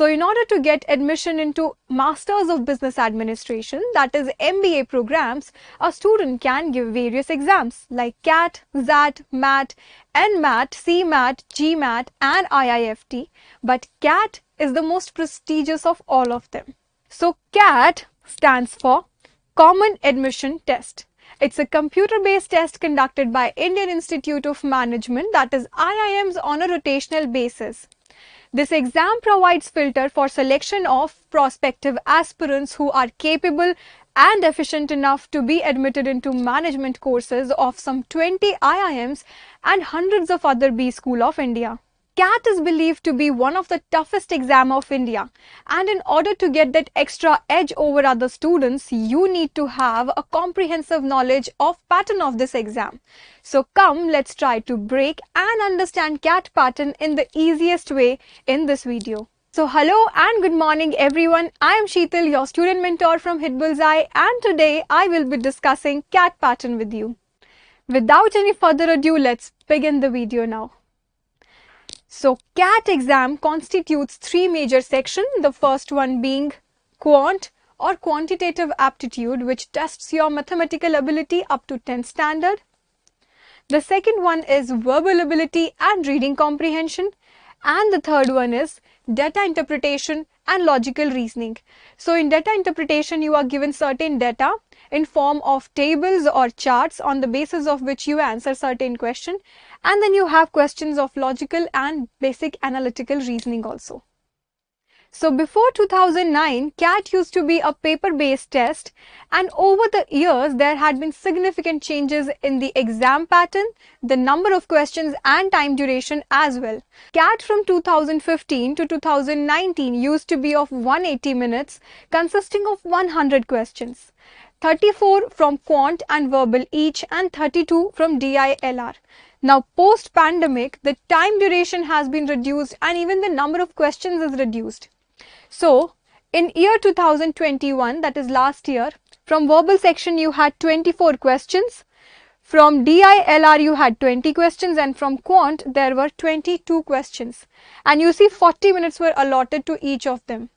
So in order to get admission into Masters of Business Administration, that is MBA programs, a student can give various exams like CAT, ZAT, MAT, NMAT, CMAT, GMAT and IIFT. But CAT is the most prestigious of all of them. So CAT stands for Common Admission Test. It's a computer-based test conducted by Indian Institute of Management that is IIM's on a rotational basis. This exam provides filter for selection of prospective aspirants who are capable and efficient enough to be admitted into management courses of some 20 IIMs and hundreds of other B School of India. CAT is believed to be one of the toughest exam of India and in order to get that extra edge over other students, you need to have a comprehensive knowledge of pattern of this exam. So come, let's try to break and understand CAT pattern in the easiest way in this video. So hello and good morning everyone. I am Sheetal, your student mentor from HitBullseye and today I will be discussing CAT pattern with you. Without any further ado, let's begin the video now. So CAT exam constitutes three major sections, the first one being quant or quantitative aptitude which tests your mathematical ability up to 10th standard. The second one is verbal ability and reading comprehension and the third one is data interpretation and logical reasoning. So in data interpretation, you are given certain data in form of tables or charts on the basis of which you answer certain question. And then you have questions of logical and basic analytical reasoning also. So before 2009, CAT used to be a paper-based test and over the years, there had been significant changes in the exam pattern, the number of questions and time duration as well. CAT from 2015 to 2019 used to be of 180 minutes consisting of 100 questions. 34 from quant and verbal each and 32 from DILR. Now post pandemic, the time duration has been reduced and even the number of questions is reduced. So, in year 2021, that is last year, from verbal section you had 24 questions, from DILR you had 20 questions and from quant there were 22 questions. And you see 40 minutes were allotted to each of them.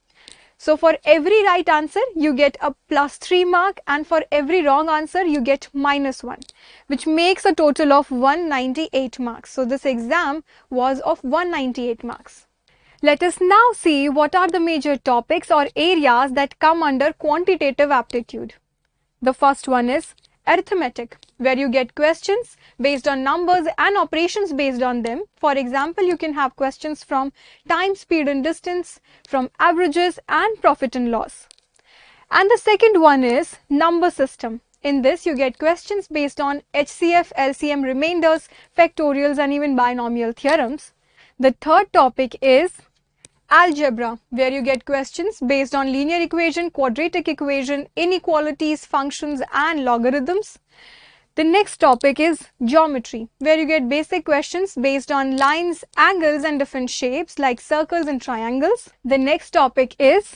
So for every right answer, you get a plus 3 mark and for every wrong answer, you get minus 1, which makes a total of 198 marks. So this exam was of 198 marks. Let us now see what are the major topics or areas that come under quantitative aptitude. The first one is arithmetic, where you get questions based on numbers and operations based on them. For example, you can have questions from time, speed and distance, from averages and profit and loss. And the second one is number system. In this, you get questions based on HCF, LCM remainders, factorials and even binomial theorems. The third topic is algebra, where you get questions based on linear equation, quadratic equation, inequalities, functions and logarithms. The next topic is geometry, where you get basic questions based on lines, angles and different shapes like circles and triangles. The next topic is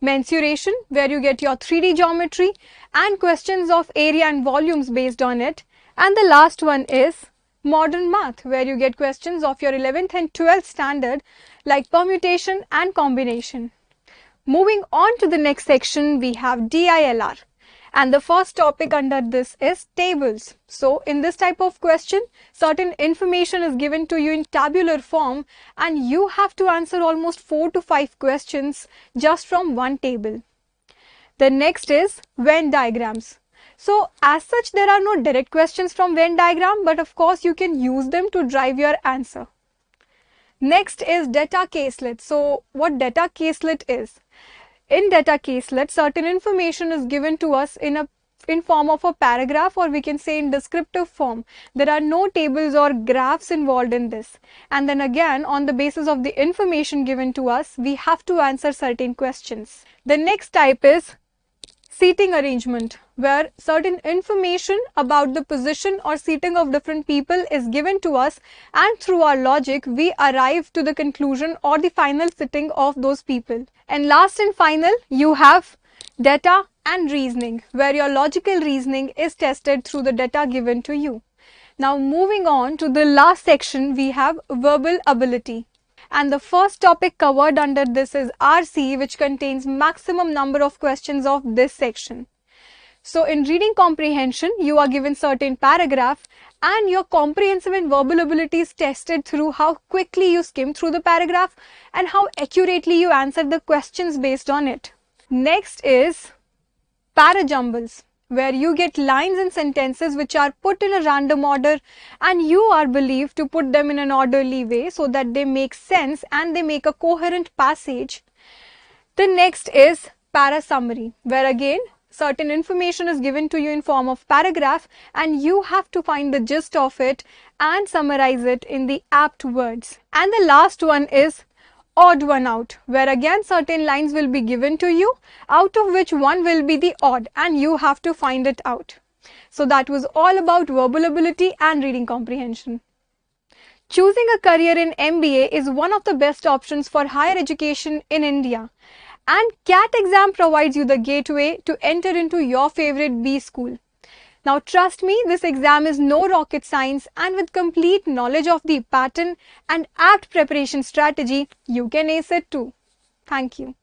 mensuration, where you get your 3D geometry and questions of area and volumes based on it. And the last one is modern math where you get questions of your 11th and 12th standard like permutation and combination. Moving on to the next section, we have DILR. And the first topic under this is tables. So in this type of question, certain information is given to you in tabular form and you have to answer almost four to five questions just from one table. The next is Venn diagrams. So as such, there are no direct questions from Venn diagram, but of course you can use them to drive your answer. Next is data caselet. So what data caselet is? In data caselet, certain information is given to us in a in form of a paragraph or we can say in descriptive form. There are no tables or graphs involved in this. And then again, on the basis of the information given to us, we have to answer certain questions. The next type is seating arrangement where certain information about the position or seating of different people is given to us and through our logic we arrive to the conclusion or the final sitting of those people. And last and final you have data and reasoning where your logical reasoning is tested through the data given to you. Now moving on to the last section we have verbal ability and the first topic covered under this is RC which contains maximum number of questions of this section. So in reading comprehension, you are given certain paragraph and your comprehensive and verbal ability is tested through how quickly you skim through the paragraph and how accurately you answer the questions based on it. Next is para jumbles where you get lines and sentences which are put in a random order and you are believed to put them in an orderly way so that they make sense and they make a coherent passage. The next is para summary where again certain information is given to you in form of paragraph and you have to find the gist of it and summarize it in the apt words. And the last one is odd one out where again certain lines will be given to you out of which one will be the odd and you have to find it out. So that was all about verbal ability and reading comprehension. Choosing a career in MBA is one of the best options for higher education in India and CAT exam provides you the gateway to enter into your favorite B school. Now trust me, this exam is no rocket science and with complete knowledge of the pattern and apt preparation strategy, you can ace it too. Thank you.